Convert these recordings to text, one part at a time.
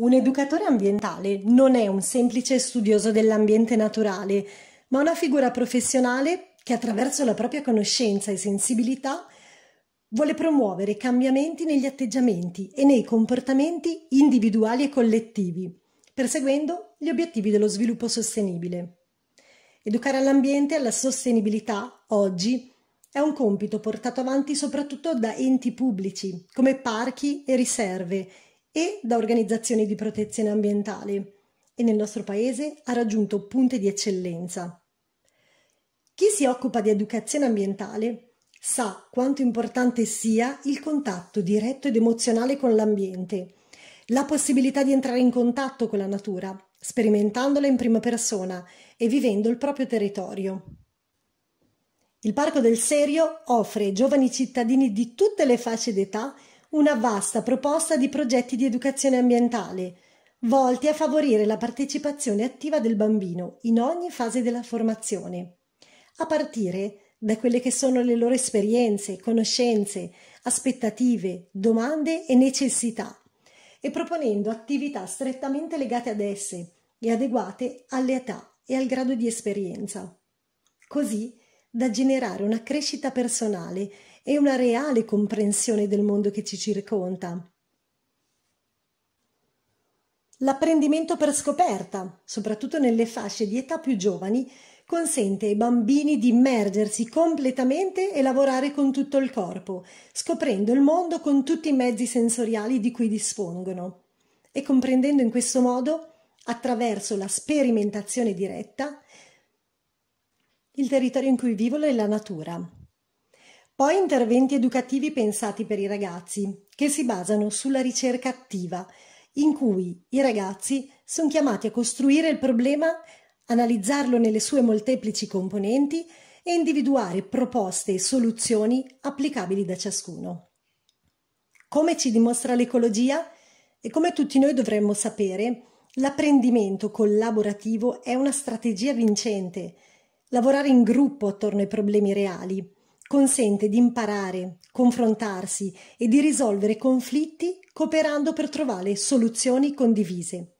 Un educatore ambientale non è un semplice studioso dell'ambiente naturale, ma una figura professionale che attraverso la propria conoscenza e sensibilità vuole promuovere cambiamenti negli atteggiamenti e nei comportamenti individuali e collettivi, perseguendo gli obiettivi dello sviluppo sostenibile. Educare all'ambiente e alla sostenibilità oggi è un compito portato avanti soprattutto da enti pubblici come parchi e riserve e da organizzazioni di protezione ambientale e nel nostro paese ha raggiunto punte di eccellenza. Chi si occupa di educazione ambientale sa quanto importante sia il contatto diretto ed emozionale con l'ambiente, la possibilità di entrare in contatto con la natura, sperimentandola in prima persona e vivendo il proprio territorio. Il Parco del Serio offre ai giovani cittadini di tutte le fasce d'età una vasta proposta di progetti di educazione ambientale, volti a favorire la partecipazione attiva del bambino in ogni fase della formazione, a partire da quelle che sono le loro esperienze, conoscenze, aspettative, domande e necessità, e proponendo attività strettamente legate ad esse e adeguate alle età e al grado di esperienza. Così da generare una crescita personale e una reale comprensione del mondo che ci circonda. L'apprendimento per scoperta, soprattutto nelle fasce di età più giovani, consente ai bambini di immergersi completamente e lavorare con tutto il corpo, scoprendo il mondo con tutti i mezzi sensoriali di cui dispongono e comprendendo in questo modo, attraverso la sperimentazione diretta, il territorio in cui vivono e la natura. Poi interventi educativi pensati per i ragazzi, che si basano sulla ricerca attiva, in cui i ragazzi sono chiamati a costruire il problema, analizzarlo nelle sue molteplici componenti e individuare proposte e soluzioni applicabili da ciascuno. Come ci dimostra l'ecologia e come tutti noi dovremmo sapere, l'apprendimento collaborativo è una strategia vincente Lavorare in gruppo attorno ai problemi reali consente di imparare, confrontarsi e di risolvere conflitti cooperando per trovare soluzioni condivise,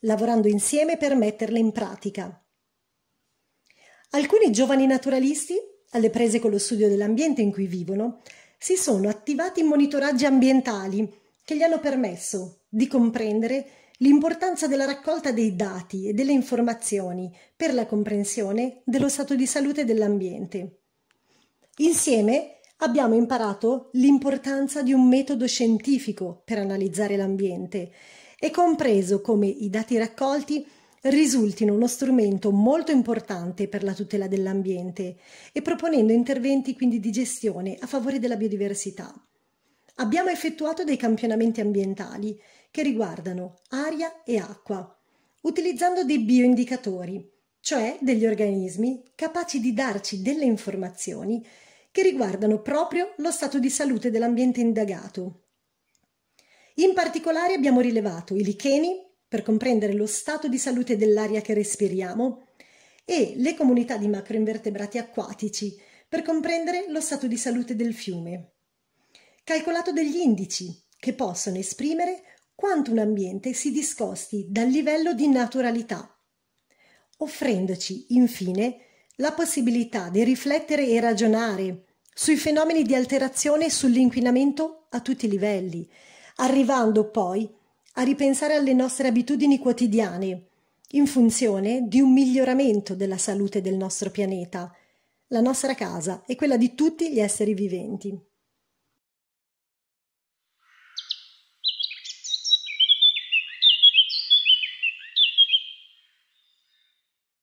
lavorando insieme per metterle in pratica. Alcuni giovani naturalisti, alle prese con lo studio dell'ambiente in cui vivono, si sono attivati in monitoraggi ambientali che gli hanno permesso di comprendere l'importanza della raccolta dei dati e delle informazioni per la comprensione dello stato di salute dell'ambiente. Insieme abbiamo imparato l'importanza di un metodo scientifico per analizzare l'ambiente e compreso come i dati raccolti risultino uno strumento molto importante per la tutela dell'ambiente e proponendo interventi quindi di gestione a favore della biodiversità abbiamo effettuato dei campionamenti ambientali che riguardano aria e acqua, utilizzando dei bioindicatori, cioè degli organismi capaci di darci delle informazioni che riguardano proprio lo stato di salute dell'ambiente indagato. In particolare abbiamo rilevato i licheni per comprendere lo stato di salute dell'aria che respiriamo e le comunità di macroinvertebrati acquatici per comprendere lo stato di salute del fiume calcolato degli indici che possono esprimere quanto un ambiente si discosti dal livello di naturalità, offrendoci infine la possibilità di riflettere e ragionare sui fenomeni di alterazione e sull'inquinamento a tutti i livelli, arrivando poi a ripensare alle nostre abitudini quotidiane in funzione di un miglioramento della salute del nostro pianeta, la nostra casa e quella di tutti gli esseri viventi.